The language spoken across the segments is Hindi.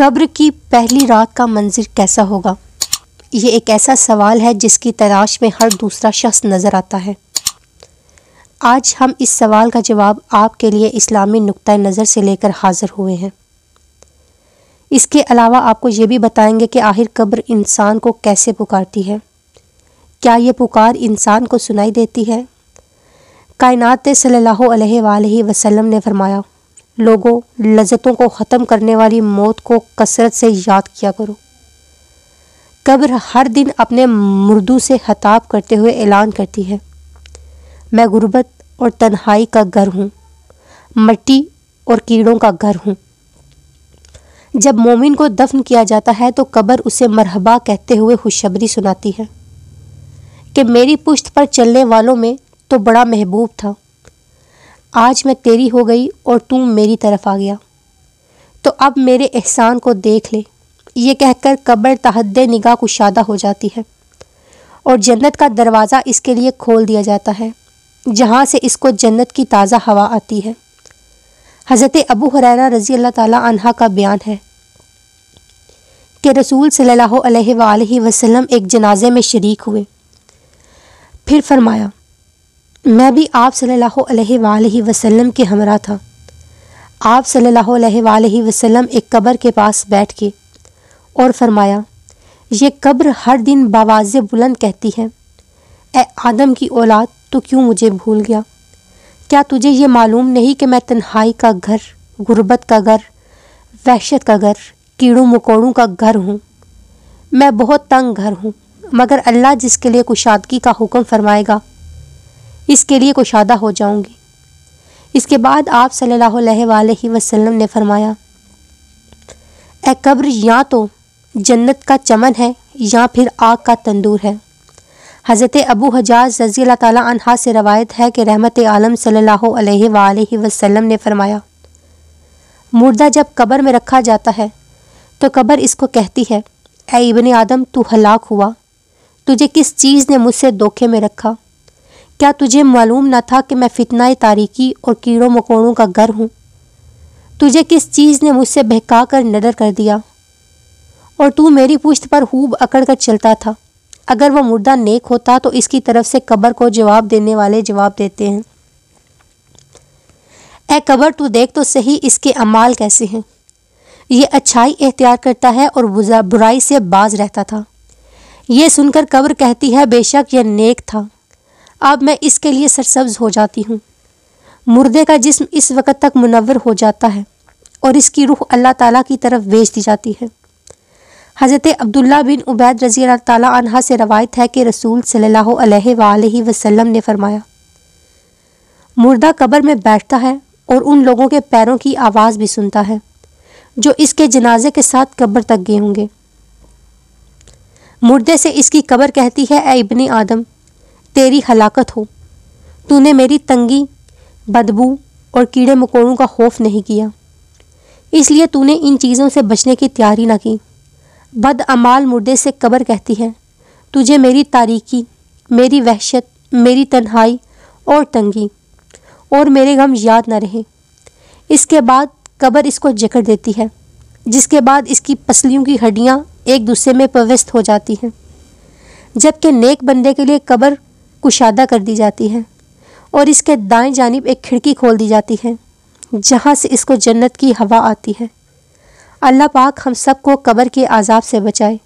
कब्र की पहली रात का मंजिर कैसा होगा ये एक ऐसा सवाल है जिसकी तलाश में हर दूसरा शख्स नज़र आता है आज हम इस सवाल का जवाब आपके लिए इस्लामी नुक़ नज़र से लेकर हाज़िर हुए हैं इसके अलावा आपको ये भी बताएंगे कि आखिर कब्र इंसान को कैसे पुकारती है क्या यह पुकार इंसान को सुनाई देती है कायनात सल्लल्लाहु अलैहि वसल्लम ने फरमाया लोगों लज्जतों को ख़त्म करने वाली मौत को कसरत से याद किया करो कब्र हर दिन अपने मुर्दू से खताब करते हुए ऐलान करती है मैं गुर्बत और तन्हाई का घर हूँ मट्टी और कीड़ों का घर हूँ जब मोमिन को दफन किया जाता है तो कब्र उसे मरहबा कहते हुए खुशबरी सुनाती है कि मेरी पुश्त पर चलने वालों में तो बड़ा महबूब था आज मैं तेरी हो गई और तू मेरी तरफ आ गया तो अब मेरे एहसान को देख ले ये कहकर कब्र तहद निगाह कुशादा हो जाती है और जन्नत का दरवाज़ा इसके लिए खोल दिया जाता है जहाँ से इसको जन्नत की ताज़ा हवा आती है हज़रत अबू हरारा रज़ी अल्लाह ताला अनहा का बयान है कि रसूल सल्लल्लाहु अलैहि वसल्लम एक जनाजे में शरीक हुए फिर फरमाया मैं भी आप सल्लल्लाहु अलैहि वसल्लम के हमरा था आप सल्लल्लाहु अलैहि वसल्लम एक कब्र के पास बैठ के और फरमाया ये कब्र हर दिन बावाज़ बुलंद कहती है ए आदम की औलाद तो क्यों मुझे भूल गया क्या तुझे ये मालूम नहीं कि मैं तन्हाई का घर गुर्बत का घर वहशत का घर कीड़ों मकोड़ों का घर हूँ मैं बहुत तंग घर हूँ मगर अल्लाह जिसके लिए कुशादगी का हुक्म फरमाएगा इसके लिए कुशादा हो जाऊंगी इसके बाद आप सल्लल्लाहु अलैहि वसल्लम ने फरमाया ए कब्र या तो जन्नत का चमन है या फिर आग का तंदूर है हज़रत अबू हजाज रजी अल्लाह तहा से रवायत है कि रहमत आलम सल्ला वसम ने फरमाया मुर्दा जब कब्र में रखा जाता है तो कब्र इसको कहती है ए इबन आदम तू हलाक हुआ तुझे किस चीज़ ने मुझसे धोखे में रखा क्या तुझे मालूम न था कि मैं फितनाए तारीकी और कीड़ों मकोड़ों का घर हूँ तुझे किस चीज़ ने मुझसे बहका कर नडर कर दिया और तू मेरी पुश्त पर खूब अकड़ कर चलता था अगर वह मुर्दा नेक होता तो इसकी तरफ से कबर को जवाब देने वाले जवाब देते हैं ए कबर तू देख तो सही इसके अमाल कैसे हैं ये अच्छाई एहतियार करता है और बुराई से बाज रहता था यह सुनकर कब्र कहती है बेशक यह नेक था अब मैं इसके लिए सरसब्ज हो जाती हूँ मुर्दे का जिस्म इस वक्त तक मुनवर हो जाता है और इसकी रूह अल्लाह ताला की तरफ भेज दी जाती है हज़रत अब्दुल्ला बिन उबैद रज़ी तहा से रवायत है कि रसूल सल्ला वसलम ने फरमाया मुर्दा कब्र में बैठता है और उन लोगों के पैरों की आवाज़ भी सुनता है जो इसके जनाजे के साथ कब्र तक गए होंगे मुर्दे से इसकी कब्र कहती है ए इबन आदम तेरी हलाकत हो तूने मेरी तंगी बदबू और कीड़े मकोड़ों का खौफ नहीं किया इसलिए तूने इन चीज़ों से बचने की तैयारी ना की बदअमाल मुर्दे से कबर कहती है तुझे मेरी तारीकी मेरी वहशत मेरी तन्हाई और तंगी और मेरे गम याद ना रहे इसके बाद कबर इसको जकड़ देती है जिसके बाद इसकी पसलियों की हड्डियाँ एक दूसरे में प्रवस्त हो जाती हैं जबकि नेक बंदे के लिए कबर कुशादा कर दी जाती है और इसके दाएं जानिब एक खिड़की खोल दी जाती है जहाँ से इसको जन्नत की हवा आती है अल्लाह पाक हम सब को कब्र के आज़ाब से बचाए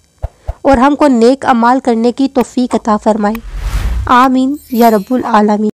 और हमको नेक अमाल करने की तोफ़ी कता फ़रमाए आमीन या रब्बुल आलमीन